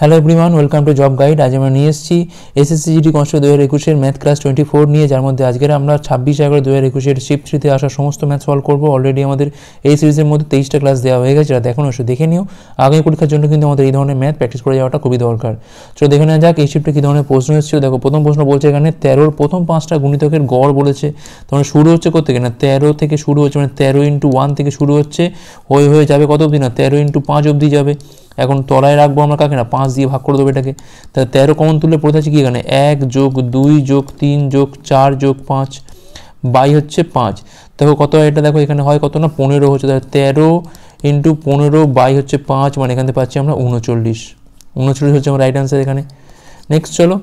hello everyone welcome to job guide আজ আমরা নিয়ে এসেছি এসএসসি জিডি কনস্টেবল দু হাজার একুশের ম্যাথ ক্লাস টোয়েন্টি ফোর নিয়ে যার মধ্যে আজকের আমরা ছাব্বিশ এগারো দু হাজার একুশের শিফট থ্রিতে আসা সমস্ত ম্যাথ সলভ করবো অলরেডি আমাদের এই সিরিজের মধ্যে তেইশটা ক্লাস দেওয়া হয়ে গেছে যাতে এখনও দেখে নিও আগামী পরীক্ষার জন্য কিন্তু আমাদের এই ধরনের ম্যাথ প্র্যাকটিস করে যাওয়াটা খুবই দরকার চলো দেখে নেওয়া যাক এই শিফটে কী ধরনের প্রশ্ন এসেছিল দেখো প্রথম প্রশ্ন বলছে এখানে তেরোর প্রথম পাঁচটা গুণিতকের গড় বলেছে তখন শুরু হচ্ছে করতে না তেরো থেকে শুরু হচ্ছে মানে তেরো ইন্টু ওয়ান থেকে শুরু হচ্ছে হয়ে হয়ে যাবে কত অবধি না তেরো ইন্টু পাঁচ অবধি যাবে এখন তলায় রাখবো আমরা কাকে না পাঁচ দিয়ে ভাগ করে দেবো এটাকে তাহলে তেরো কমন তুললে পড়ে থাকছে কি এখানে এক যোগ দুই যোগ তিন যোগ চার যোগ পাঁচ বাই হচ্ছে পাঁচ দেখো কত এটা দেখো এখানে হয় কত না পনেরো হচ্ছে তাহলে তেরো ইন্টু পনেরো বাই হচ্ছে পাঁচ মানে এখান থেকে পাচ্ছি আমরা উনচল্লিশ উনচল্লিশ হচ্ছে আমার রাইট অ্যান্সার এখানে নেক্সট চলো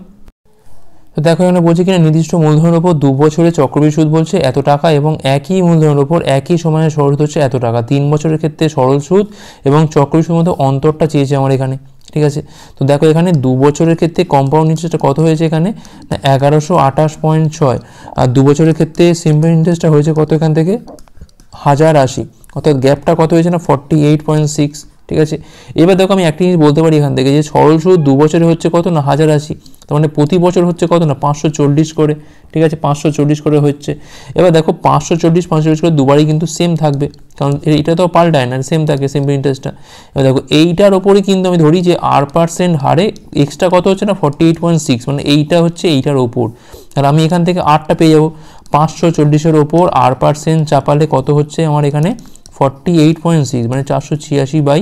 তো দেখো এখানে বলছে কিনা নির্দিষ্ট মূলধনের ওপর দু বছরে চক্রবৃদ্ধি সুদ বলছে এত টাকা এবং একই মূলধনের ওপর একই সময়ে সরল হচ্ছে এত টাকা তিন বছরের ক্ষেত্রে সরল সুদ এবং চক্রবৃদ্ধি সুদের মধ্যে অন্তরটা চেয়েছে আমার এখানে ঠিক আছে তো দেখো এখানে দু বছরের ক্ষেত্রে কম্পাউন্ড ইন্টারেস্টটা কত হয়েছে এখানে না এগারোশো আঠাশ পয়েন্ট ছয় আর দু বছরের ক্ষেত্রে সিম্পল ইন্টারেস্টটা হয়েছে কত এখান থেকে হাজার আশি অর্থাৎ গ্যাপটা কত হয়েছে না ফর্টি এইট পয়েন্ট সিক্স ঠিক আছে এবার দেখো আমি একটা জিনিস বলতে পারি এখান থেকে যে সরল সুদ দু বছরে হচ্ছে কত না হাজার আশি তার মানে প্রতি বছর হচ্ছে কত না পাঁচশো চল্লিশ করে ঠিক আছে পাঁচশো চল্লিশ করে হচ্ছে এবার দেখো পাঁচশো চল্লিশ পাঁচশো চল্লিশ করে দুবারই কিন্তু সেম থাকবে কারণ এটা তো পাল্টায় না সেম থাকে সেম ইন্টারেস্টটা এবার দেখো এইটার ওপরে কিন্তু আমি ধরি যে আর পার্সেন্ট হারে এক্সট্রা কত হচ্ছে না ফর্টি এইট পয়েন্ট সিক্স মানে এইটা হচ্ছে এইটার ওপর তাহলে আমি এখান থেকে আটটা পেয়ে যাবো পাঁচশো চল্লিশের ওপর আর পার্সেন্ট চাপালে কত হচ্ছে আমার এখানে ফর্টি এইট পয়েন্ট সিক্স মানে চারশো ছিয়াশি বাই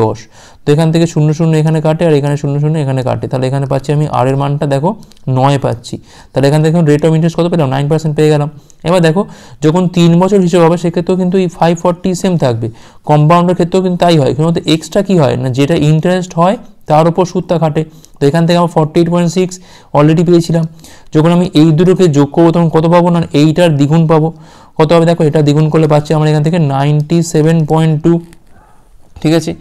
দশ তো এখান থেকে শূন্য শূন্য এখানে কাটে আর এখানে শূন্য শূন্য এখানে কাটে তাহলে এখানে পাচ্ছি আমি আর এর মানটা দেখো নয় পাচ্ছি তাহলে এখান থেকে রেট অফ ইন্টারেস্ট কত পেলাম নাইন পার্সেন্ট পেয়ে গেলাম এবার দেখো যখন তিন বছর হিসেব হবে সেক্ষেত্রেও কিন্তু এই ফাইভ ফর্টি সেম থাকবে কম্পাউন্ডের ক্ষেত্রেও কিন্তু তাই হয় কিন্তু এক্সট্রা কী হয় না যেটা ইন্টারেস্ট হয় তার উপর সুদটা খাটে তো এখান থেকে আমার forty eight point six already পেয়েছিলাম যখন আমি এই দুটোকে যোগ করবো তখন কত পাবো না এইটার দ্বিগুণ পাবো কত হবে দেখো এটা দ্বিগুণ করলে পাচ্ছি আমার এখান থেকে নাইনটি সেভেন পয়েন্ট টু ঠিক আছে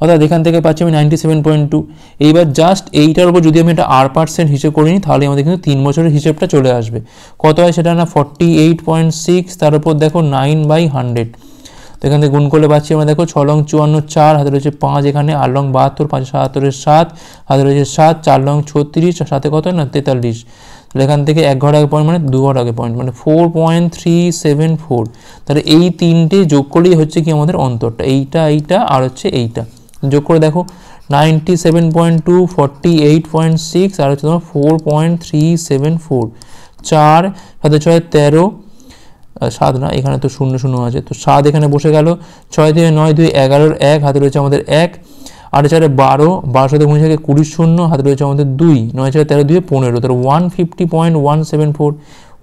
অর্থাৎ এখান থেকে পাচ্ছি আমি নাইনটি সেভেন পয়েন্ট টু এইবার জাস্ট এইটার উপর যদি আমি একটা আর পার্সেন্ট হিসেব করে নিই তাহলে আমাদের কিন্তু তিন বছরের হিসেবটা চলে আসবে কত হয় সেটা না ফর্টি এইট পয়েন্ট সিক্স তার উপর দেখো নাইন বাই হান্ড্রেড তো এখান থেকে গুণ করলে পাচ্ছি আমরা দেখো ছ লং চুয়ান্ন চার হাতে রয়েছে পাঁচ এখানে আট লং বাহাত্তর পাঁচ সাতাত্তরের সাত হাতে রয়েছে সাত চার লং ছত্রিশ সাথে কত না তেতাল্লিশ তাহলে এখান থেকে এক ঘর আগে পয়েন্ট মানে দু ঘর আগে পয়েন্ট মানে four point three seven four তাহলে এই তিনটে যোগ করলেই হচ্ছে কি আমাদের অন্তরটা এইটা এইটা আর হচ্ছে এইটা যোগ করে দেখো ninety seven point two forty eight point six আর হচ্ছে তোমার four point three seven four চার সাথে ছয় তেরো সাত না এখানে তো শূন্য শূন্য আছে তো সাত এখানে বসে গেল ছয় দুই নয় দুই এগারোর এক হাতে রয়েছে আমাদের এক আট চারে বারো বারো সাথে উনিশ থেকে কুড়ি শূন্য হাতে রয়েছে আমাদের দুই নয় চারে তেরো দুয়ে পনেরো তাহলে one fifty point one seven four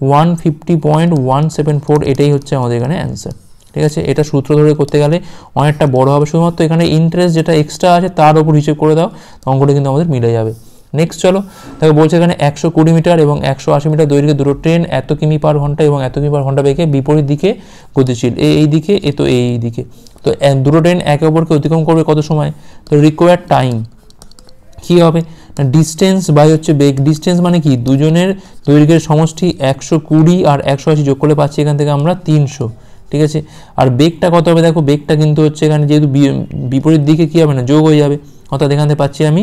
one fifty point one seven four এটাই হচ্ছে আমাদের এখানে অ্যান্সার ঠিক আছে এটা সূত্র ধরে করতে গেলে অনেকটা বড় হবে শুধুমাত্র এখানে ইন্টারেস্ট যেটা এক্সট্রা আছে তার উপর হিসেব করে দাও অঙ্কটা কিন্তু আমাদের মিলে যাবে নেক্সট চলো তাকে বলছে এখানে একশো কুড়ি মিটার এবং একশো আশি মিটার দৈর্ঘ্যের দুটো ট্রেন এত কিমি পার ঘন্টা এবং এত কিমি পার ঘন্টা বেগে বিপরীত দিকে গতিশীল এ এই দিকে এ তো এই দিকে তো দুটো ট্রেন একে অপরকে অতিক্রম করবে কত সময় তো রিকোয়ার টাইম কী হবে না ডিস্টেন্স বাই হচ্ছে বেগ ডিস্টেন্স মানে কি দুজনের দৈর্ঘ্যের সমষ্টি একশো কুড়ি আর একশো আশি যোগ করলে পাচ্ছি এখান থেকে আমরা তিনশো ঠিক আছে আর বেগটা কত হবে দেখো বেগটা কিন্তু হচ্ছে এখানে যেহেতু বিপরীত দিকে কী হবে না যোগ হয়ে যাবে অর্থাৎ এখান থেকে পাচ্ছি আমি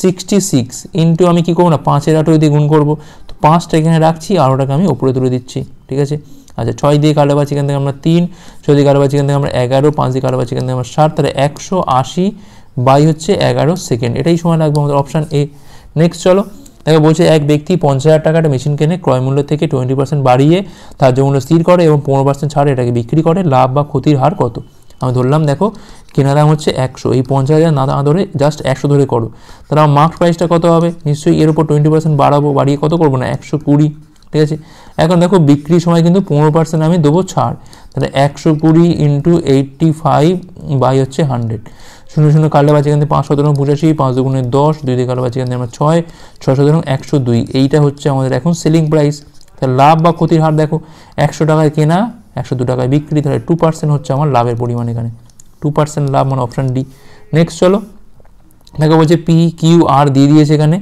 সিক্সটি সিক্স ইন্টু আমি কী করবো না পাঁচের আঠেরো দিয়ে গুণ করবো তো পাঁচটা এখানে রাখছি আরোটাকে আমি ওপরে তুলে দিচ্ছি ঠিক আছে আচ্ছা ছয় দিয়ে কালো পাচ্ছি এখান থেকে আমরা তিন ছয় দিয়ে কালো পাচ্ছি থেকে আমরা এগারো পাঁচ দিয়ে কালো পাচ্ছি থেকে আমরা ষাট তাহলে একশো আশি বাই হচ্ছে এগারো সেকেন্ড এটাই সময় লাগবে আমাদের অপশান এ নেক্সট চলো দেখো বলছে এক ব্যক্তি পঞ্চাশ হাজার টাকাটা মেশিন কেনে ক্রয় মূল্য থেকে টোয়েন্টি পার্সেন্ট বাড়িয়ে তার মূল্য স্থির করে এবং পনেরো পার্সেন্ট ছাড়ে এটাকে বিক্রি করে লাভ বা ক্ষতির হার কত আমি ধরলাম দেখো কেনা দাম হচ্ছে একশো এই পঞ্চাশ হাজার না ধরে জাস্ট একশো ধরে করো তাহলে আমার মার্কস প্রাইসটা কত হবে নিশ্চয়ই এর উপর টোয়েন্টি পার্সেন্ট বাড়াবো বাড়িয়ে কত করবো না একশো কুড়ি ঠিক আছে এখন দেখো বিক্রির সময় কিন্তু পনেরো পার্সেন্ট আমি দেবো ছাড় তাহলে একশো কুড়ি ইন্টু এইটটি ফাইভ বাই হচ্ছে হান্ড্রেড শূন্য শূন্য কালে বাজে কিন্তু পাঁচ সতেরো পঁচাশি পাঁচ দুগুণে দশ দুই দিয়ে কাটলে বাজে কিন্তু আমার ছয় ছয় সতেরো একশো দুই এইটা হচ্ছে আমাদের এখন সেলিং প্রাইস তাহলে লাভ বা ক্ষতির হার দেখো একশো টাকায় কেনা একশো দু টাকায় বিক্রি তাহলে টু পার্সেন্ট হচ্ছে আমার লাভের পরিমাণ এখানে টু পার্সেন্ট লাভ মানে অপশান ডি নেক্সট চলো দেখো বলছে পি কিউ আর দিয়ে দিয়েছে এখানে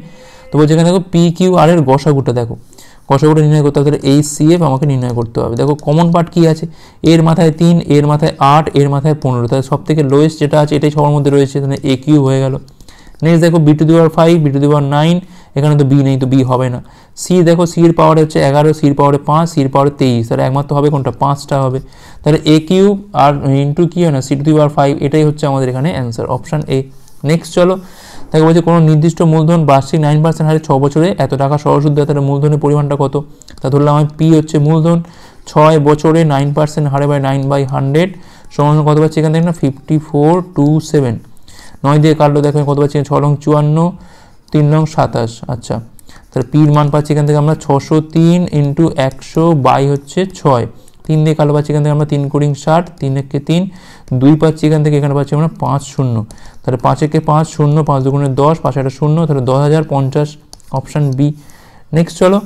তো বলছে এখানে দেখো পি কিউ আর এর গসাগুটা দেখো গসাগুটা নির্ণয় করতে হবে তাহলে এই সি এফ আমাকে নির্ণয় করতে হবে দেখো কমন পার্ট কী আছে এর মাথায় তিন এর মাথায় আট এর মাথায় পনেরো তাহলে সব থেকে লোয়েস্ট যেটা আছে এটাই সবার মধ্যে রয়েছে তাহলে এ কিউ হয়ে গেলো নেক্সট দেখো B to the power five B to the power nine এখানে তো বি নেই তো বি হবে না সি দেখো সির পাওয়ারে হচ্ছে এগারো সির পাওয়ারে পাঁচ সির পাওয়ারে তেইশ তাহলে একমাত্র হবে কোনটা পাঁচটা হবে তাহলে এ কিউব আর ইন্টু কি হয় না C to the power five এটাই হচ্ছে আমাদের এখানে অ্যান্সার অপশান এ নেক্সট চলো তাকে বলছে কোনো নির্দিষ্ট মূলধন বার্ষিক নাইন পার্সেন্ট হারে ছ বছরে এত টাকা সহসুদ তার মূলধনের পরিমাণটা কত তা ধরলাম আমি পি হচ্ছে মূলধন ছয় বছরে নাইন পার্সেন্ট হারে বাই নাইন বাই হান্ড্রেড সমান কত পাচ্ছি এখান থেকে না ফিফটি ফোর টু সেভেন নয় দিয়ে কাটলো দেখেন কত পাচ্ছি ছ রং চুয়ান্ন তিন রং সাতাশ আচ্ছা তাহলে পির মান পাচ্ছি এখান থেকে আমরা ছশো তিন ইন্টু একশো বাই হচ্ছে ছয় তিন দিয়ে কালো পাচ্ছি এখান থেকে আমরা তিন কোড়িং ষাট তিন একে তিন দুই পাচ্ছি এখান থেকে এখানে পাচ্ছি আমরা পাঁচ শূন্য তাহলে পাঁচ একে পাঁচ শূন্য পাঁচ দুগুণে দশ পাঁচ একটা শূন্য তাহলে দশ হাজার পঞ্চাশ অপশান বি নেক্সট চলো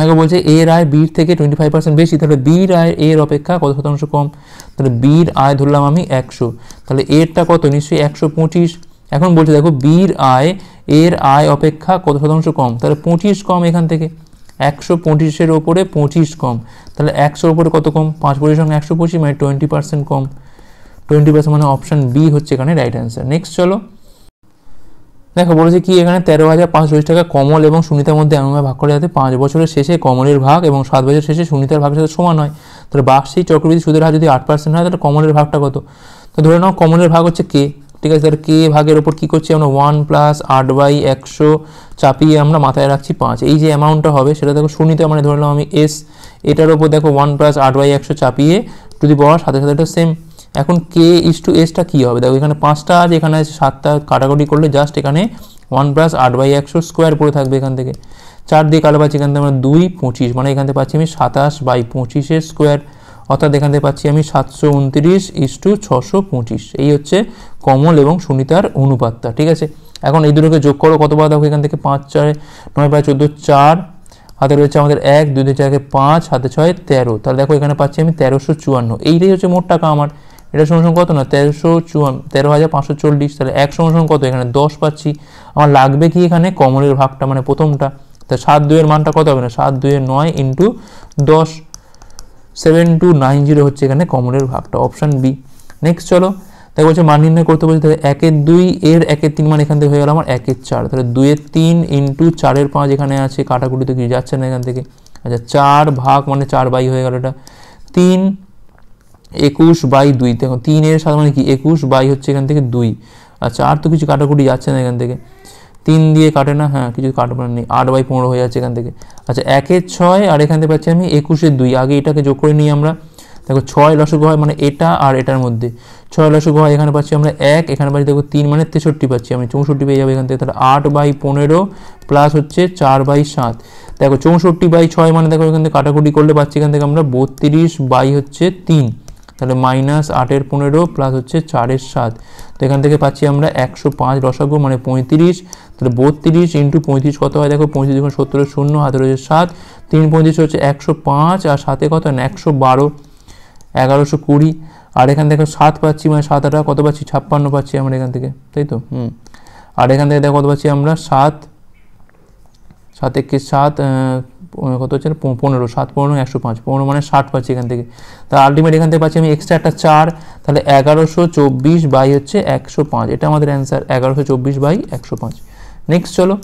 আপনাকে বলছে এর আয় বির থেকে টোয়েন্টি ফাইভ পার্সেন্ট বেশি তাহলে বির আয় এর অপেক্ষা কত শতাংশ কম তাহলে বির আয় ধরলাম আমি একশো তাহলে এরটা কত নিশ্চয়ই একশো পঁচিশ এখন বলছে দেখো বির আয় এর আয় অপেক্ষা কত শতাংশ কম তাহলে পঁচিশ কম এখান থেকে একশো পঁচিশের ওপরে পঁচিশ কম তাহলে একশোর ওপরে কত কম পাঁচ পঁচিশ সঙ্গে একশো পঁচিশ মানে টোয়েন্টি পার্সেন্ট কম টোয়েন্টি পার্সেন্ট মানে অপশান বি হচ্ছে এখানে রাইট অ্যান্সার নেক্সট চলো দেখো বলেছে কি এখানে তেরো হাজার পাঁচশো টাকা কমল এবং সুনিতার মধ্যে এমনভাবে ভাগ করে যাতে পাঁচ বছরের শেষে কমলের ভাগ এবং সাত বছর শেষে সুনিতার ভাগের সাথে সমান হয় তাহলে বার্ষিক চক্রবৃদ্ধি সুদের হার যদি আট পার্সেন্ট হয় তাহলে কমলের ভাগটা কত তো ধরে নাও কমলের ভাগ হচ্ছে কে ঠিক আছে তাহলে কে ভাগের ওপর কী করছি আমরা ওয়ান প্লাস আট বাই একশো চাপিয়ে আমরা মাথায় রাখছি পাঁচ এই যে অ্যামাউন্টটা হবে সেটা দেখো সুনিতা মানে ধরে নাও আমি এস এটার ওপর দেখো ওয়ান প্লাস আট বাই একশো চাপিয়ে যদি দি সাথে সাথে এটা সেম এখন কে ইস টু এসটা কী হবে দেখো এখানে পাঁচটা আছে এখানে আছে সাতটা কাটাকাটি করলে জাস্ট এখানে ওয়ান প্লাস আট বাই একশো স্কোয়ার পড়ে থাকবে এখান থেকে চার দিয়ে কালো পাচ্ছি এখান থেকে আমরা দুই পঁচিশ মানে এখান থেকে পাচ্ছি আমি সাতাশ বাই পঁচিশের স্কোয়ার অর্থাৎ এখান থেকে পাচ্ছি আমি সাতশো উনত্রিশ ইস টু ছশো পঁচিশ এই হচ্ছে কমল এবং সুনিতার অনুপাতটা ঠিক আছে এখন এই দুটোকে যোগ করো কতবার দেখো এখান থেকে পাঁচ চারে নয় পাঁচ চোদ্দো চার হাতে রয়েছে আমাদের এক দুই চারকে পাঁচ হাতে ছয় তেরো তাহলে দেখো এখানে পাচ্ছি আমি তেরোশো চুয়ান্ন এইটাই হচ্ছে মোট টাকা আমার এটা সমস্যা কত না তেরোশো চুয়ান তেরো হাজার পাঁচশো চল্লিশ তাহলে এক সমসম কত এখানে দশ পাচ্ছি আমার লাগবে কি এখানে কমনের ভাগটা মানে প্রথমটা তা সাত দুয়ের মানটা কত হবে না সাত দুয়ের নয় ইন্টু দশ সেভেন টু নাইন জিরো হচ্ছে এখানে কমনের ভাগটা অপশান বি নেক্সট চলো তাই বলছে মান নির্ণয় করতে বলছে তাহলে একের দুই এর একের তিন মান এখান থেকে হয়ে গেল আমার একের চার তাহলে দুইয়ের তিন ইন্টু চারের পাঁচ এখানে আছে কাটাকুটি তো কিছু যাচ্ছে না এখান থেকে আচ্ছা চার ভাগ মানে চার বাই হয়ে গেল এটা তিন একুশ বাই দুই দেখো তিনের সাধারণ মানে কি একুশ বাই হচ্ছে এখান থেকে দুই আচ্ছা আর তো কিছু কাটাকুটি যাচ্ছে না এখান থেকে তিন দিয়ে কাটে না হ্যাঁ কিছু না মানে নেই আট বাই পনেরো হয়ে যাচ্ছে এখান থেকে আচ্ছা একের ছয় আর এখান থেকে পাচ্ছি আমি একুশের দুই আগে এটাকে যোগ করে নিই আমরা দেখো ছয় লসক হয় মানে এটা আর এটার মধ্যে ছয় লসক হয় এখানে পাচ্ছি আমরা এক এখানে পাচ্ছি দেখো তিন মানে তেষট্টি পাচ্ছি আমি চৌষট্টি পেয়ে যাবো এখান থেকে তাহলে আট বাই পনেরো প্লাস হচ্ছে চার বাই সাত দেখো চৌষট্টি বাই ছয় মানে দেখো এখান থেকে কাটাকুটি করলে পাচ্ছি এখান থেকে আমরা বত্রিশ বাই হচ্ছে তিন তাহলে মাইনাস আটের পনেরো প্লাস হচ্ছে চারের সাত তো এখান থেকে পাচ্ছি আমরা একশো পাঁচ রসাগু মানে পঁয়ত্রিশ তাহলে বত্রিশ ইন্টু পঁয়ত্রিশ কত হয় দেখো পঁয়ত্রিশ যখন সত্তর শূন্য হাতে রয়েছে সাত তিন পঁয়ত্রিশ হচ্ছে একশো পাঁচ আর সাথে কত না একশো বারো এগারোশো কুড়ি আর এখান থেকে সাত পাচ্ছি মানে সাত আটা কত পাচ্ছি ছাপ্পান্ন পাচ্ছি আমরা এখান থেকে তাই তো হুম আর এখান থেকে দেখো কত পাচ্ছি আমরা সাত সাত একে সাত কত হচ্ছে পনেরো সাত পনেরো একশো পাঁচ পনেরো মানে ষাট পাচ্ছি এখান থেকে তা আলটিমেট এখান থেকে পাচ্ছি আমি এক্সট্রা একটা চার তাহলে এগারোশো চব্বিশ বাই হচ্ছে একশো পাঁচ এটা আমাদের অ্যান্সার এগারোশো চব্বিশ বাই একশো পাঁচ নেক্সট চলো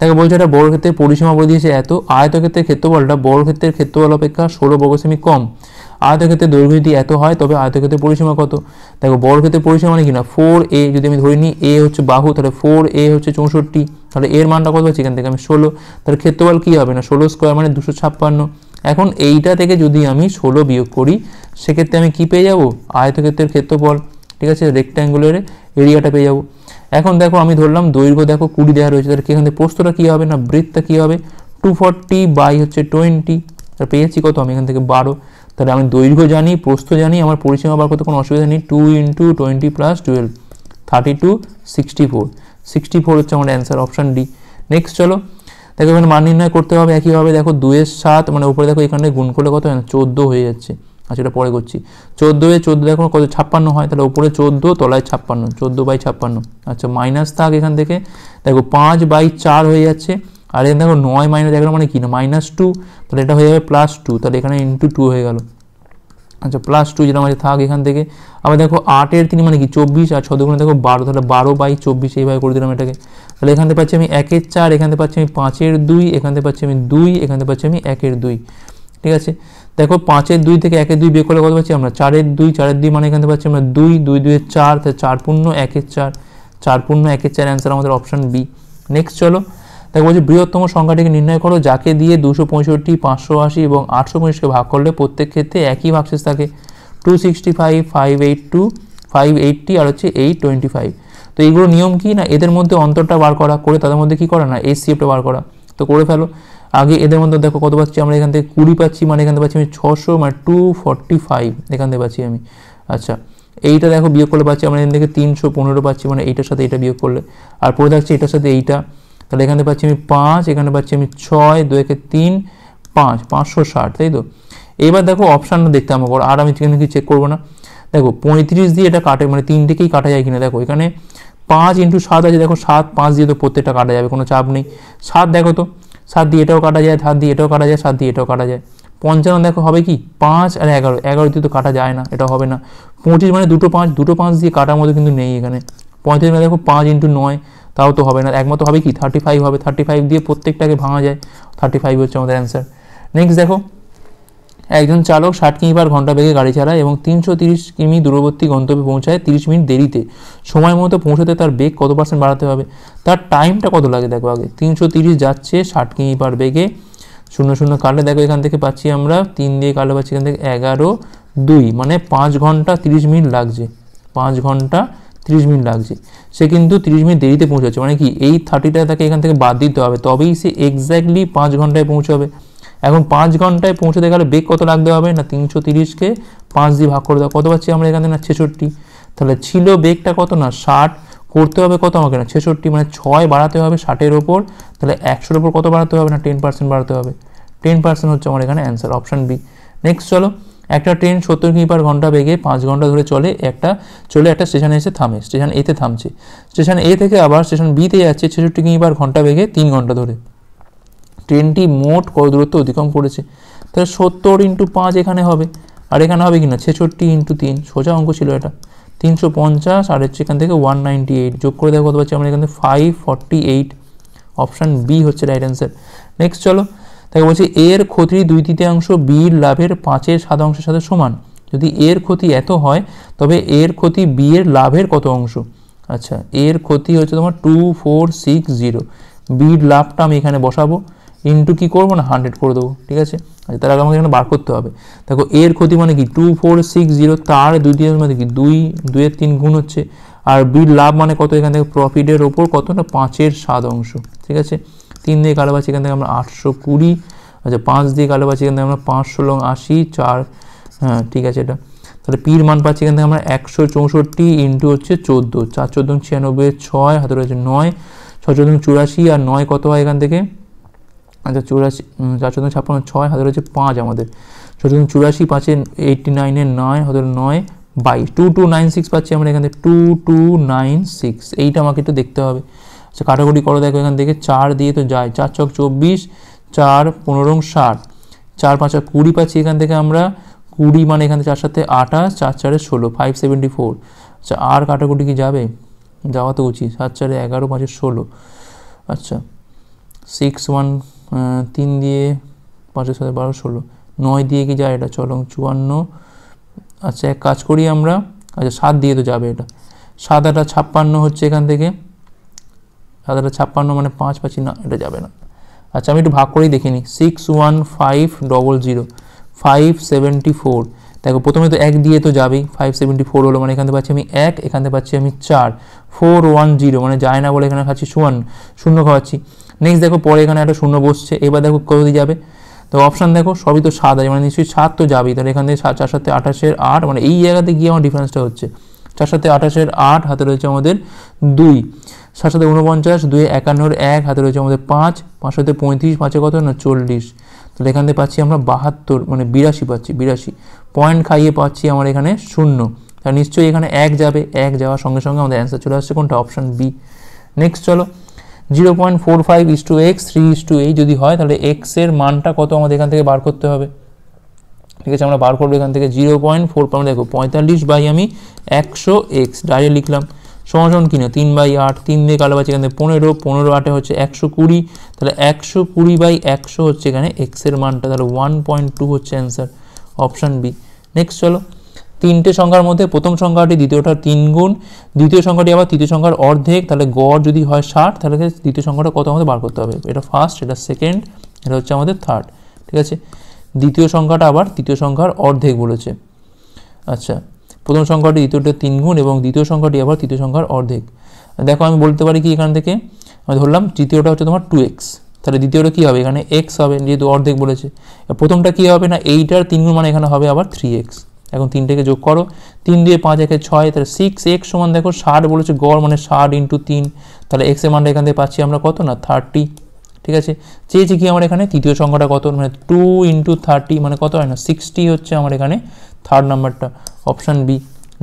তাকে বলছে এটা বড় ক্ষেত্রে পরিসীমা বলে দিয়েছে এত আয়তক্ষেত্রের ক্ষেত্রফলটা বড় ক্ষেত্রের ক্ষেত্রফল অপেক্ষা ষোলো বর্গসেমি কম আয়তক্ষেত্রের দৈর্ঘ্য যদি এত হয় তবে আয়তক্ষেত্রের পরিসীমা কত দেখো বড় ক্ষেত্রের পরিসীমা মানে কি না ফোর এ যদি আমি ধরে নিই এ হচ্ছে বাহু তাহলে ফোর এ হচ্ছে চৌষট্টি তাহলে এর মানটা কত হচ্ছে এখান থেকে আমি ষোলো তাহলে ক্ষেত্রফল কী হবে না ষোলো স্কোয়ার মানে দুশো ছাপ্পান্ন এখন এইটা থেকে যদি আমি ষোলো বিয়োগ করি সেক্ষেত্রে আমি কী পেয়ে যাবো আয়তক্ষেত্রের ক্ষেত্রফল ঠিক আছে রেক্ট্যাঙ্গুলারের এরিয়াটা পেয়ে যাবো এখন দেখো আমি ধরলাম দৈর্ঘ্য দেখো কুড়ি দেওয়া রয়েছে তাহলে এখান থেকে প্রস্তটা কী হবে না বৃত্তটা কী হবে টু ফর্টি বাই হচ্ছে টোয়েন্টি তাহলে পেয়েছি কত আমি এখান থেকে বারো তাহলে আমি দৈর্ঘ্য জানি প্রস্থ জানি আমার পরিসীমা বার করতে কোনো অসুবিধা নেই two into twenty plus twelve thirty two sixty four sixty four হচ্ছে আমাদের অ্যান্সার অপশান ডি নেক্সট চলো দেখো এখানে মান নির্ণয় করতে হবে একইভাবে দেখো দুয়ের সাত মানে উপরে দেখো এখানে গুণ করলে কত হয় চোদ্দো হয়ে যাচ্ছে আচ্ছা এটা পরে করছি চোদ্দো এ চোদ্দো দেখো কত ছাপ্পান্ন হয় তাহলে উপরে চোদ্দো তলায় ছাপ্পান্ন চোদ্দো বাই ছাপ্পান্ন আচ্ছা মাইনাস থাক এখান থেকে দেখো পাঁচ বাই চার হয়ে যাচ্ছে আর এখানে দেখো নয় মাইনাস এগারো মানে কি না মাইনাস টু তাহলে এটা হয়ে যাবে প্লাস টু তাহলে এখানে ইন্টু টু হয়ে গেলো আচ্ছা প্লাস টু যেটা আছে থাক এখান থেকে আবার দেখো আটের তিনি মানে কি চব্বিশ আর ছদগুণে দেখো বারো তাহলে বারো বাই চব্বিশ এইভাবে করে দিলাম এটাকে তাহলে এখান থেকে পাচ্ছি আমি একের চার এখান থেকে পাচ্ছি আমি পাঁচের দুই এখান থেকে পাচ্ছি আমি দুই এখান পাচ্ছি আমি একের দুই ঠিক আছে দেখো পাঁচের দুই থেকে একের দুই বিয়ে করে কত পাচ্ছি আমরা চারের দুই চারের দুই মানে এখান থেকে পাচ্ছি আমরা দুই দুই দুইয়ের চার তাহলে চার পূর্ণ একের চার চার পূর্ণ একের চার অ্যান্সার আমাদের অপশান বি নেক্সট চলো তাকে বলছে বৃহত্তম সংখ্যাটিকে নির্ণয় করো যাকে দিয়ে দুশো পঁয়ষট্টি পাঁচশো আশি এবং আটশো পঁয়ষট্টিকে ভাগ করলে প্রত্যেক ক্ষেত্রে একই ভাগশেষ থাকে two sixty five five eight two five eighty আর হচ্ছে এইট টোয়েন্টি ফাইভ তো এইগুলো নিয়ম কি না এদের মধ্যে অন্তরটা বার করা করে তাদের মধ্যে কি করা না এসিএফটা বার করা তো করে ফেলো আগে এদের মধ্যে দেখো কত পাচ্ছি আমরা এখান থেকে কুড়ি পাচ্ছি মানে এখান থেকে পাচ্ছি আমি ছশো মানে টু ফর্টি ফাইভ এখান থেকে পাচ্ছি আমি আচ্ছা এইটা দেখো বিয়োগ করলে পাচ্ছি আমরা এখান থেকে তিনশো পনেরো পাচ্ছি মানে এইটার সাথে এটা বিয়োগ করলে আর পরে থাকছে এটার সাথে এইটা তাহলে এখানে পাচ্ছি আমি পাঁচ এখানে পাচ্ছি আমি ছয় দু একে তিন পাঁচ পাঁচশো ষাট তাই তো এবার দেখো অপশানটা দেখতে আমার আর আমি কিন্তু কি চেক করবো না দেখো পঁয়ত্রিশ দিয়ে এটা কাটে মানে তিন থেকেই কাটা যায় কিনা দেখো এখানে পাঁচ ইন্টু সাত আছে দেখো সাত পাঁচ দিয়ে তো প্রত্যেকটা কাটা যাবে কোনো চাপ নেই সাত দেখো তো সাত দিয়ে এটাও কাটা যায় সাত দিয়ে এটাও কাটা যায় সাত দিয়ে এটাও কাটা যায় পঞ্চান্ন দেখো হবে কি পাঁচ আর এগারো এগারো দিয়ে তো কাটা যায় না এটা হবে না পঁচিশ মানে দুটো পাঁচ দুটো পাঁচ দিয়ে কাটার মতো কিন্তু নেই এখানে পঁয়ত্রিশ মানে দেখো পাঁচ ইন্টু নয় তাও তো হবে না একমত হবে কি থার্টি ফাইভ হবে থার্টি ফাইভ দিয়ে প্রত্যেকটাকে ভাঙা যায় থার্টি ফাইভ হচ্ছে আমাদের অ্যান্সার নেক্সট দেখো একজন চালক ষাট কিমি পার ঘন্টা বেগে গাড়ি চালায় এবং তিনশো তিরিশ কিমি দূরবর্তী গন্তব্যে পৌঁছায় তিরিশ মিনিট দেরিতে সময় মতো পৌঁছাতে তার বেগ কত পার্সেন্ট বাড়াতে হবে তার টাইমটা কত লাগে দেখো আগে তিনশো তিরিশ যাচ্ছে ষাট কিমি পার বেগে শূন্য শূন্য কাটলে দেখো এখান থেকে পাচ্ছি আমরা তিন দিয়ে কাটলে পাচ্ছি এখান থেকে এগারো দুই মানে পাঁচ ঘন্টা তিরিশ মিনিট লাগছে পাঁচ ঘন্টা তিরিশ মিনিট লাগছে সে কিন্তু তিরিশ মিনিট দেরিতে পৌঁছাচ্ছে মানে কি এই থার্টিটা তাকে এখান থেকে বাদ দিতে হবে তবেই সে এক্স্যাক্টলি পাঁচ ঘন্টায় পৌঁছাবে এখন পাঁচ ঘন্টায় পৌঁছতে গেলে বেগ কত লাগতে হবে না তিনশো তিরিশকে পাঁচ দিয়ে ভাগ করে দেওয়া কত পাচ্ছি আমরা থেকে না ছেষট্টি তাহলে ছিল বেগটা কত না ষাট করতে হবে কত আমাকে না ছেষট্টি মানে ছয় বাড়াতে হবে ষাটের ওপর তাহলে একশোর ওপর কত বাড়াতে হবে না টেন পার্সেন্ট বাড়াতে হবে টেন পার্সেন্ট হচ্ছে আমার এখানে অ্যান্সার অপশান বি নেক্সট চলো একটা ট্রেন সত্তর কিমি পার ঘন্টা বেগে পাঁচ ঘন্টা ধরে চলে একটা চলে একটা স্টেশনে এসে থামে স্টেশন এতে থামছে স্টেশন এ থেকে আবার স্টেশন বিতে যাচ্ছে ছেষট্টি কিমি পার ঘন্টা বেগে তিন ঘন্টা ধরে ট্রেনটি মোট কত দূরত্ব অতিক্রম করেছে তাহলে সত্তর ইন্টু পাঁচ এখানে হবে আর এখানে হবে কি না ছেষট্টি ইন্টু তিন সোজা অঙ্ক ছিল এটা তিনশো পঞ্চাশ আর হচ্ছে এখান থেকে ওয়ান নাইনটি এইট যোগ করে দেওয়া কত পাচ্ছি আমরা এখান থেকে five forty eight option B হচ্ছে রাইট অ্যান্সার নেক্সট চলো তাকে বলছে এর ক্ষতির দুই তৃতীয়াংশ বির লাভের পাঁচের সাত অংশের সাথে সমান যদি এর ক্ষতি এত হয় তবে এর ক্ষতি বি এর লাভের কত অংশ আচ্ছা এর ক্ষতি হচ্ছে তোমার টু ফোর সিক্স জিরো বির লাভটা আমি এখানে বসাবো ইন্টু কী করবো না হান্ড্রেড করে দেবো ঠিক আছে আচ্ছা তার আগে আমাকে এখানে বার করতে হবে দেখো এর ক্ষতি মানে কি টু ফোর সিক্স জিরো তার দুই দিনের মানে কি দুই দুইয়ের তিন গুণ হচ্ছে আর বির লাভ মানে কত এখান থেকে প্রফিটের ওপর কত না পাঁচের সাত অংশ ঠিক আছে তিন দিয়ে কালো বাছি এখান থেকে আমরা আটশো কুড়ি আচ্ছা পাঁচ দিয়ে কালো পাচ্ছি এখান থেকে আমরা পাঁচশো লং আশি চার হ্যাঁ ঠিক আছে এটা তাহলে পির মান পাচ্ছি এখান থেকে আমরা একশো চৌষট্টি ইন্টু হচ্ছে চোদ্দো চার চোদ্দ ছিয়ানব্বই ছয় হাতে রয়েছে নয় ছয় চোদ্দো চুরাশি আর নয় কত হয় এখান থেকে আচ্ছা চুরাশি চার চোদ্দ ছাপ্পান্ন ছয় হাতে রয়েছে পাঁচ আমাদের ছয় চোদ্দো চুরাশি পাঁচে এইটটি নাইনের নয় হাতে নয় বাইশ টু টু নাইন সিক্স পাচ্ছি আমরা এখান থেকে টু টু নাইন সিক্স এইটা আমাকে একটু দেখতে হবে আচ্ছা কাটাকুটি করো দেখো এখান থেকে চার দিয়ে তো যায় চার চক চব্বিশ চার পনেরো ষাট চার পাঁচ কুড়ি পাচ্ছি এখান থেকে আমরা কুড়ি মানে এখান থেকে চার সাথে আঠাশ চার চারে ষোলো ফাইভ সেভেন্টি ফোর আচ্ছা আর কাটাকুটি কি যাবে যাওয়া তো উচিত সাত চারে এগারো পাঁচে ষোলো আচ্ছা সিক্স ওয়ান তিন দিয়ে পাঁচের সাথে বারো ষোলো নয় দিয়ে কি যায় এটা চলং চুয়ান্ন আচ্ছা এক কাজ করি আমরা আচ্ছা সাত দিয়ে তো যাবে এটা সাত আটা ছাপ্পান্ন হচ্ছে এখান থেকে সাত আটে ছাপ্পান্ন মানে পাঁচ পাচ্ছি না এটা যাবে না আচ্ছা আমি একটু ভাগ করেই দেখে নিই six one five double zero five seventy four দেখো প্রথমে তো এক দিয়ে তো যাবেই ফাইভ সেভেন্টি ফোর হলো মানে এখানে পাচ্ছি আমি এক এখানে পাচ্ছি আমি চার ফোর ওয়ান জিরো মানে যায় না বলে এখানে খাচ্ছি সুয়ান শূন্য খাওয়াচ্ছি নেক্সট দেখো পরে এখানে একটা শূন্য বসছে এবার দেখো কত দিয়ে যাবে তো অপশান দেখো সবই তো সাত আছে মানে নিশ্চয়ই সাত তো যাবেই তাহলে এখান থেকে চার সাথে আঠাশের আট মানে এই জায়গাতে গিয়ে আমার ডিফারেন্সটা হচ্ছে চার সাথে আঠাশের আট হাতে রয়েছে আমাদের দুই সাতশো উনপঞ্চাশ দুয়ে একান্নর এক হাতে রয়েছে আমাদের পাঁচ পাঁচশো পঁয়ত্রিশ পাঁচে কত না চল্লিশ তাহলে এখান থেকে পাচ্ছি আমরা বাহাত্তর মানে বিরাশি পাচ্ছি বিরাশি পয়েন্ট খাইয়ে পাচ্ছি আমার এখানে শূন্য তাহলে নিশ্চয়ই এখানে এক যাবে এক যাওয়ার সঙ্গে সঙ্গে আমাদের অ্যান্সার চলে আসছে কোনটা অপশান বি নেক্সট চলো zero point four five is to x three is to eight যদি হয় তাহলে এক্সের মানটা কত আমাদের এখান থেকে বার করতে হবে ঠিক আছে আমরা বার করবো এখান থেকে জিরো পয়েন্ট ফোর পয়েন্ট মানে দেখো পঁয়তাল্লিশ বাই আমি একশো এক্স ডাইরেক্ট লিখলাম সমাসন কিনা তিন বাই আট তিন দিয়ে কালো পাচ্ছি এখানে পনেরো পনেরো আটে হচ্ছে একশো কুড়ি তাহলে একশো কুড়ি বাই একশো হচ্ছে এখানে এক্সের মানটা তাহলে ওয়ান পয়েন্ট টু হচ্ছে অ্যান্সার অপশান বি নেক্সট চলো তিনটে সংখ্যার মধ্যে প্রথম সংখ্যাটি দ্বিতীয়টার তিন গুণ দ্বিতীয় সংখ্যাটি আবার তৃতীয় সংখ্যার অর্ধেক তাহলে গড় যদি হয় ষাট তাহলে দ্বিতীয় সংখ্যাটা কত আমাদের বার করতে হবে এটা ফার্স্ট এটা সেকেন্ড এটা হচ্ছে আমাদের থার্ড ঠিক আছে দ্বিতীয় সংখ্যাটা আবার তৃতীয় সংখ্যার অর্ধেক বলেছে আচ্ছা প্রথম সংখ্যাটি দ্বিতীয়টি তিন গুণ এবং দ্বিতীয় সংখ্যাটি আবার তৃতীয় সংখ্যার অর্ধেক দেখো আমি বলতে পারি কি এখান থেকে আমি ধরলাম তৃতীয়টা হচ্ছে তোমার টু এক্স তাহলে দ্বিতীয়টা কী হবে এখানে এক্স হবে যেহেতু অর্ধেক বলেছে প্রথমটা কী হবে না এইটার তিন গুণ মানে এখানে হবে আবার থ্রি এক্স এখন তিনটাকে যোগ করো তিন দিয়ে পাঁচ একে ছয় তাহলে সিক্স এক্স সমান দেখো ষাট বলেছে গড় মানে ষাট ইন্টু তিন তাহলে এক্সের মানটা এখান থেকে পাচ্ছি আমরা কত না থার্টি ঠিক আছে চেয়েছি কি আমার এখানে তৃতীয় সংখ্যাটা কত মানে টু ইন্টু থার্টি মানে কত হয় না সিক্সটি হচ্ছে আমার এখানে থার্ড নাম্বারটা অপশান বি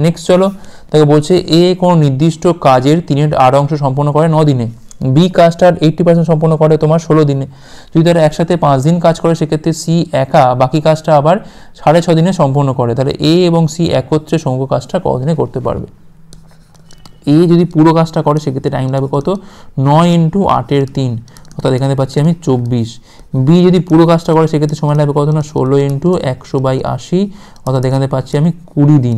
নেক্সট চলো তাকে বলছে এ কোনো নির্দিষ্ট কাজের তিনের আট অংশ সম্পন্ন করে ন দিনে বি কাজটার এইটটি পার্সেন্ট সম্পন্ন করে তোমার ষোলো দিনে যদি তারা একসাথে পাঁচ দিন কাজ করে সেক্ষেত্রে সি একা বাকি কাজটা আবার সাড়ে ছ দিনে সম্পন্ন করে তাহলে এ এবং সি একত্রে সমগ্র কাজটা কদিনে করতে পারবে এ যদি পুরো কাজটা করে সেক্ষেত্রে টাইম লাগবে কত নয় ইন্টু আটের তিন অর্থাৎ এখানে পাচ্ছি আমি চব্বিশ বি যদি পুরো কাজটা করে সেক্ষেত্রে সময় লাগবে কত না ষোলো ইন্টু একশো বাই আশি অর্থাৎ এখানে পাচ্ছি আমি কুড়ি দিন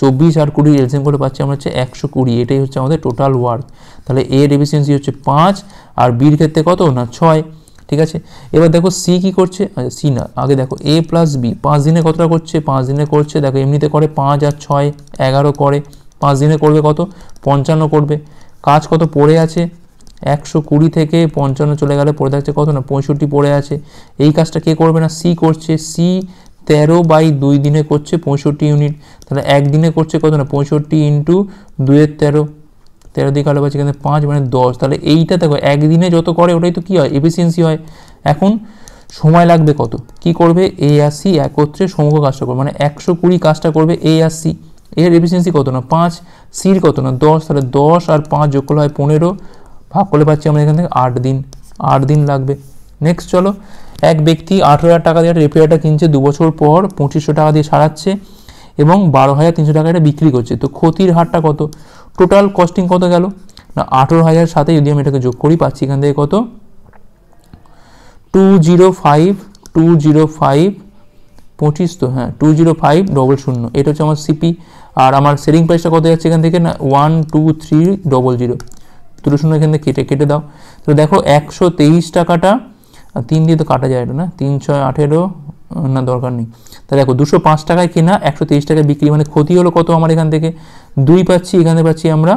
চব্বিশ আর কুড়ি এলসিএম করে পাচ্ছি আমরা হচ্ছে একশো কুড়ি এটাই হচ্ছে আমাদের টোটাল ওয়ার্ক তাহলে এর এফিসিয়েন্সি হচ্ছে পাঁচ আর বির ক্ষেত্রে কত না ছয় ঠিক আছে এবার দেখো সি কী করছে সি না আগে দেখো এ প্লাস বি পাঁচ দিনে কতটা করছে পাঁচ দিনে করছে দেখো এমনিতে করে পাঁচ আর ছয় এগারো করে পাঁচ দিনে করবে কত পঞ্চান্ন করবে কাজ কত পড়ে আছে একশো কুড়ি থেকে পঞ্চান্ন চলে গেলে পড়ে থাকছে কত না পঁয়ষট্টি পড়ে আছে এই কাজটা কে করবে না সি করছে সি তেরো বাই দুই দিনে করছে পঁয়ষট্টি ইউনিট তাহলে একদিনে করছে কত না পঁয়ষট্টি ইন্টু দুয়ের তেরো তেরো দিকে আলো পাচ্ছে কিন্তু পাঁচ মানে দশ তাহলে এইটা দেখো একদিনে যত করে ওটাই তো কী হয় এফিসিয়েন্সি হয় এখন সময় লাগবে কত কি করবে এ আর সি একত্রে সমগ্র কাজটা করবে মানে একশো কুড়ি কাজটা করবে এ আর সি এর এফিসিয়েন্সি কত না পাঁচ সির কত না দশ তাহলে দশ আর পাঁচ যোগ করলে হয় পনেরো ভাগ হ্যাঁ, করে পাচ্ছি আমরা এখান থেকে আট দিন আট দিন লাগবে নেক্সট চলো এক ব্যক্তি আঠেরো হাজার টাকা দিয়ে একটা রেফ্রিজারেটার কিনছে দু বছর পর পঁচিশশো টাকা দিয়ে সারাচ্ছে এবং বারো হাজার তিনশো টাকা এটা বিক্রি করছে তো ক্ষতির হারটা কত টোটাল কস্টিং কত গেল না আঠেরো হাজার সাথে যদি আমি এটাকে যোগ করি পাচ্ছি এখান থেকে কত two zero five two zero five পঁচিশ তো হ্যাঁ টু জিরো ফাইভ ডবল শূন্য এটা হচ্ছে আমার সিপি আর আমার সেলিং প্রাইসটা কত যাচ্ছে এখান থেকে না one two three double zero দুটো এখান থেকে কেটে কেটে দাও তো দেখো একশো তেইশ টাকাটা তিন দিয়ে তো কাটা যায় এটা না তিন ছয় আঠেরো না দরকার নেই তা দেখো দুশো পাঁচ টাকায় কেনা একশো তেইশ টাকায় বিক্রি মানে ক্ষতি হলো কত আমার এখান থেকে দুই পাচ্ছি এখানে পাচ্ছি আমরা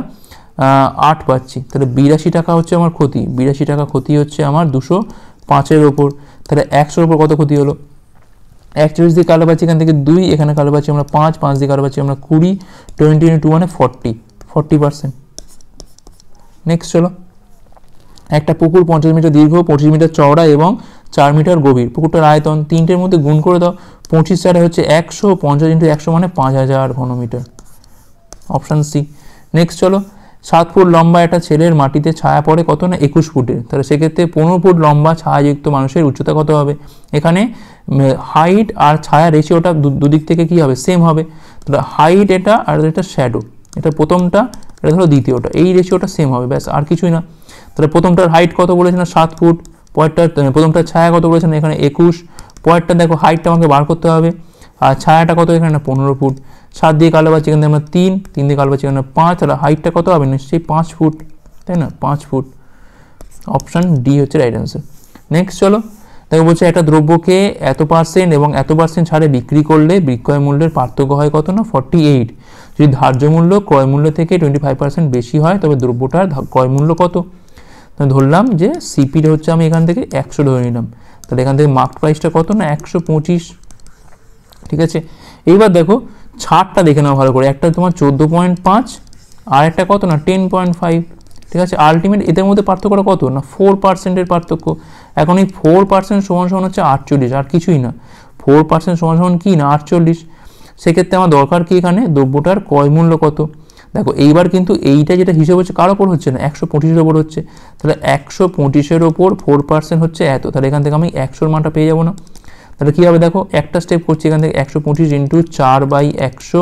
আট পাচ্ছি তাহলে বিরাশি টাকা হচ্ছে আমার ক্ষতি বিরাশি টাকা ক্ষতি হচ্ছে আমার দুশো পাঁচের ওপর তাহলে একশোর ওপর কত ক্ষতি হলো একচল্লিশ দিয়ে কালো পাচ্ছি এখান থেকে দুই এখানে কালো পাচ্ছি আমরা পাঁচ পাঁচ দিয়ে কালো পাচ্ছি আমরা কুড়ি টোয়েন্টি ইন্টু টু মানে ফর্টি ফর্টি পার্সেন্ট নেক্সট চলো একটা পুকুর পঞ্চাশ মিটার দীর্ঘ পঁচিশ মিটার চওড়া এবং চার মিটার গভীর পুকুরটার আয়তন তিনটের মধ্যে গুণ করে দাও পঁচিশ চারে হচ্ছে একশো পঞ্চাশ ইন্টু একশো মানে পাঁচ হাজার ঘনমিটার অপশান সি নেক্সট চলো সাত ফুট লম্বা একটা ছেলের মাটিতে ছায়া পড়ে কত না একুশ ফুটের তাহলে সেক্ষেত্রে পনেরো ফুট লম্বা ছায়াযুক্ত মানুষের উচ্চতা কত হবে এখানে হাইট আর ছায়া রেশিওটা দুদিক থেকে কি হবে সেম হবে তাহলে হাইট এটা আর এটা শ্যাডো এটা প্রথমটা এটা ধরো দ্বিতীয়টা এই রেশিওটা সেম হবে ব্যাস আর কিছুই না তাহলে প্রথমটার হাইট কত বলেছে না সাত ফুট পয়েরটার প্রথমটার ছায়া কত বলেছে না এখানে একুশ পয়েরটা দেখো হাইটটা আমাকে বার করতে হবে আর ছায়াটা কত এখানে না পনেরো ফুট সাত দিয়ে কালো বাচ্চা এখানে আমরা তিন তিন দিয়ে কালো বাচ্চা এখানে পাঁচ তাহলে হাইটটা কত হবে নিশ্চয়ই পাঁচ ফুট তাই না পাঁচ ফুট অপশান ডি হচ্ছে রাইট অ্যান্সার নেক্সট চলো তাই বলছে একটা দ্রব্যকে এত পার্সেন্ট এবং এত পার্সেন্ট ছাড়ে বিক্রি করলে বিক্রয় মূল্যের পার্থক্য হয় কত না ফর্টি এইট যদি ধার্য মূল্য ক্রয় মূল্য থেকে টোয়েন্টি ফাইভ পার্সেন্ট বেশি হয় তবে দ্রব্যটার ক্রয় মূল্য কত ধরলাম যে সিপিটা হচ্ছে আমি এখান থেকে একশো ধরে নিলাম তাহলে এখান থেকে মার্ক প্রাইসটা কত না একশো পঁচিশ ঠিক আছে এইবার দেখো ছাড়টা দেখে নাও ভালো করে একটা তোমার চোদ্দো পয়েন্ট পাঁচ আর একটা কত না টেন পয়েন্ট ফাইভ ঠিক আছে আলটিমেট এদের মধ্যে পার্থক্যটা কত না ফোর পার্সেন্টের পার্থক্য এখন এই ফোর পার্সেন্ট সমান সমান হচ্ছে আটচল্লিশ আর কিছুই না ফোর পার্সেন্ট সমান সমান কী না আটচল্লিশ সেক্ষেত্রে আমার দরকার কি এখানে দ্রব্যটার ক্রয় মূল্য কত দেখো এইবার কিন্তু এইটা যেটা হিসেব হচ্ছে কার ওপর হচ্ছে না একশো পঁচিশের ওপর হচ্ছে তাহলে একশো পঁচিশের ওপর ফোর পার্সেন্ট হচ্ছে এত তাহলে এখান থেকে আমি একশোর মানটা পেয়ে যাবো না তাহলে কী হবে দেখো একটা স্টেপ করছি এখান থেকে একশো পঁচিশ ইন্টু চার বাই একশো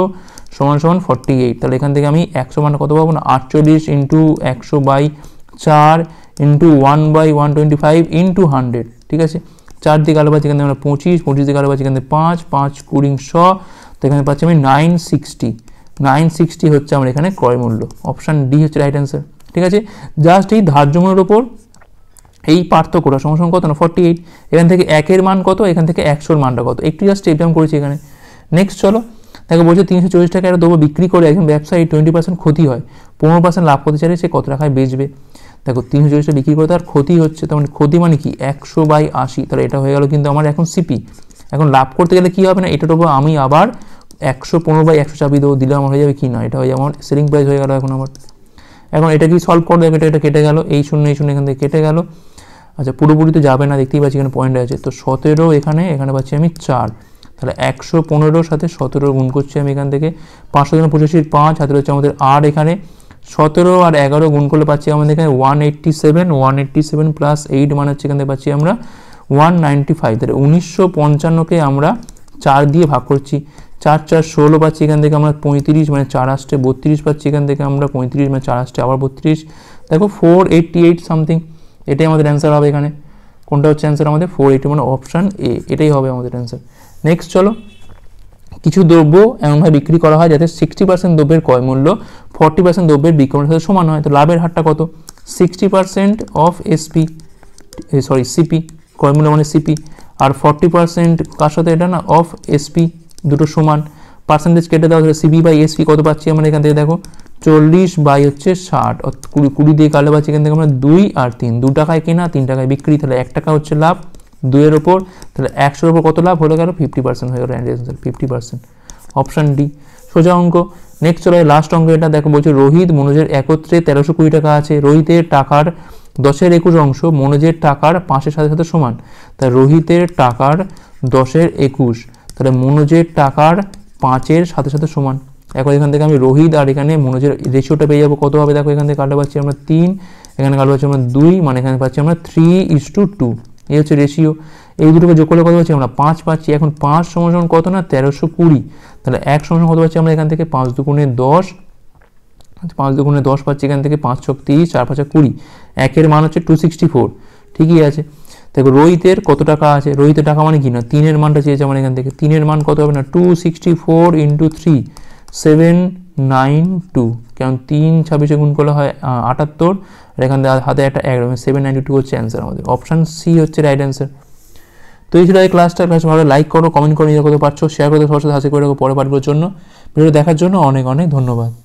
সমান সমান ফর্টি এইট তাহলে এখান থেকে আমি একশো মানে কত পাবো না আটচল্লিশ ইন্টু একশো বাই চার into one by one twenty five into hundred ঠিক আছে চার দিকে আলো পাচ্ছি এখান আমরা পঁচিশ পঁচিশ দিকে আলো পাচ্ছি এখান পাঁচ পাঁচ কুড়িং শ তো এখানে পাচ্ছি আমি নাইন সিক্সটি নাইন সিক্সটি হচ্ছে আমার এখানে ক্রয় মূল্য অপশান ডি হচ্ছে রাইট অ্যান্সার ঠিক আছে জাস্ট এই ধার্য মূল্যের ওপর এই পার্থক্যটা সমসম কত না ফর্টি এইট এখান থেকে একের মান কত এখান থেকে একশোর মানটা কত একটু জাস্ট এক্সাম করেছি এখানে নেক্সট চলো তাকে বলছে তিনশো চল্লিশ টাকা একটা দ্রব্য বিক্রি করে একজন ব্যবসায়ী টোয়েন্টি পার্সেন্ট ক্ষতি হয় পনেরো পার্সেন্ট লাভ করতে চাইলে সে কত টাকায় বেচবে দেখো তিনশো চল্লিশটা বিক্রি করে তার ক্ষতি হচ্ছে তার মানে ক্ষতি মানে কি একশো বাই আশি তাহলে এটা হয়ে গেলো কিন্তু আমার এখন সিপি এখন লাভ করতে গেলে কী হবে না এটা দেবো আমি আবার একশো পনেরো বাই একশো চাপি দেবো দিলে আমার হয়ে যাবে কি না এটা হয়ে যাবে আমার সেলিং প্রাইস হয়ে গেলো এখন আমার এখন এটা কি সলভ করে দেবে এটা এটা কেটে গেল এই শূন্য এই শূন্য এখান থেকে কেটে গেলো আচ্ছা পুরোপুরি তো যাবে না দেখতেই পাচ্ছি এখানে পয়েন্ট আছে তো সতেরো এখানে এখানে পাচ্ছি আমি চার তাহলে একশো পনেরোর সাথে সতেরো গুণ করছি আমি এখান থেকে পাঁচশো জন পঁচাশির পাঁচ হাতে রয়েছে আমাদের আর এখানে সতেরো আর এগারো গুণ করলে পাচ্ছি আমাদের এখানে one eighty seven one eighty seven plus eight মানে হচ্ছে এখান থেকে পাচ্ছি আমরা ওয়ান নাইনটি ফাইভ তাহলে উনিশশো পঞ্চান্নকে আমরা চার দিয়ে ভাগ করছি চার চার ষোলো পাচ্ছি এখান থেকে আমরা পঁয়ত্রিশ মানে চার আসতে বত্রিশ পাচ্ছি এখান থেকে আমরা পঁয়ত্রিশ মানে চার আসতে আবার বত্রিশ দেখো ফোর এইটটি এইট সামথিং এটাই আমাদের অ্যান্সার হবে এখানে কোনটা হচ্ছে অ্যান্সার আমাদের ফোর এইটি মানে অপশান এ এটাই হবে আমাদের অ্যান্সার নেক্সট চলো কিছু দ্রব্য এমনভাবে বিক্রি করা হয় যাতে সিক্সটি পার্সেন্ট দ্রব্যের কয় মূল্য ফর্টি পার্সেন্ট দ্রব্যের বিক্রয়ের সাথে সমান হয় তো লাভের হারটা কত sixty percent of SP sorry CP ক্রয় মূল্য মানে সিপি আর ফর্টি পার্সেন্ট কার সাথে এটা না অফ এসপি দুটো সমান পার্সেন্টেজ কেটে দেওয়া হলে সিপি বাই এসপি কত পাচ্ছি আমরা এখান থেকে দেখো চল্লিশ বাই হচ্ছে ষাট কুড়ি কুড়ি দিয়ে কাটলে পাচ্ছি এখান থেকে আমরা দুই আর তিন দু টাকায় কেনা তিন টাকায় বিক্রি তাহলে এক টাকা হচ্ছে লাভ দুয়ের ওপর তাহলে একশোর ওপর কত লাভ হলে গেল ফিফটি পার্সেন্ট হয়ে গেল answer fifty percent option D সোজা অঙ্ক নেক্সট চলো লাস্ট অঙ্ক এটা দেখো বলছে রোহিত মনোজের একত্রে তেরোশো কুড়ি টাকা আছে রোহিতের টাকার দশের একুশ অংশ মনোজের টাকার পাঁচের সাথে সাথে সমান তাই রোহিতের টাকার দশের একুশ তাহলে মনোজের টাকার পাঁচের সাথে সাথে সমান এখন এখান থেকে আমি রোহিত আর এখানে মনোজের রেশিওটা পেয়ে যাবো কত হবে দেখো এখান থেকে কাটা পাচ্ছি আমরা তিন এখানে কাটা পাচ্ছি আমরা দুই মানে এখানে পাচ্ছি আমরা থ্রি ইস টু টু এই হচ্ছে রেশিও এই দুটোকে যোগ করলে কত পাচ্ছি আমরা পাঁচ পাচ্ছি এখন পাঁচ সমান কত না তেরোশো কুড়ি তাহলে এক সমান কত পাচ্ছি আমরা এখান থেকে পাঁচ দুগুণে দশ পাঁচ দুগুণে দশ পাচ্ছি এখান থেকে পাঁচ ছক তিরিশ চার পাঁচ কুড়ি একের মান হচ্ছে টু সিক্সটি ফোর ঠিকই আছে দেখো রোহিতের কত টাকা আছে রোহিতের টাকা মানে কি না তিনের মানটা চেয়েছে আমার এখান থেকে তিনের মান কত হবে না two sixty four into three seven nine two কারণ তিন ছাব্বিশে গুণ করলে হয় আটাত্তর আর এখান থেকে হাতে একটা এক মানে সেভেন নাইনটি টু হচ্ছে অ্যান্সার আমাদের অপশান সি হচ্ছে রাইট অ্যান্সার তো এই ছিল এই ক্লাসটা ক্লাস ভালো লাইক করো কমেন্ট করো নিজের করতে পারছো শেয়ার করতে সবার সাথে হাসি করে রাখো পরে পাঠগুলোর জন্য ভিডিও দেখার জন্য অনেক অনেক ধন্যবাদ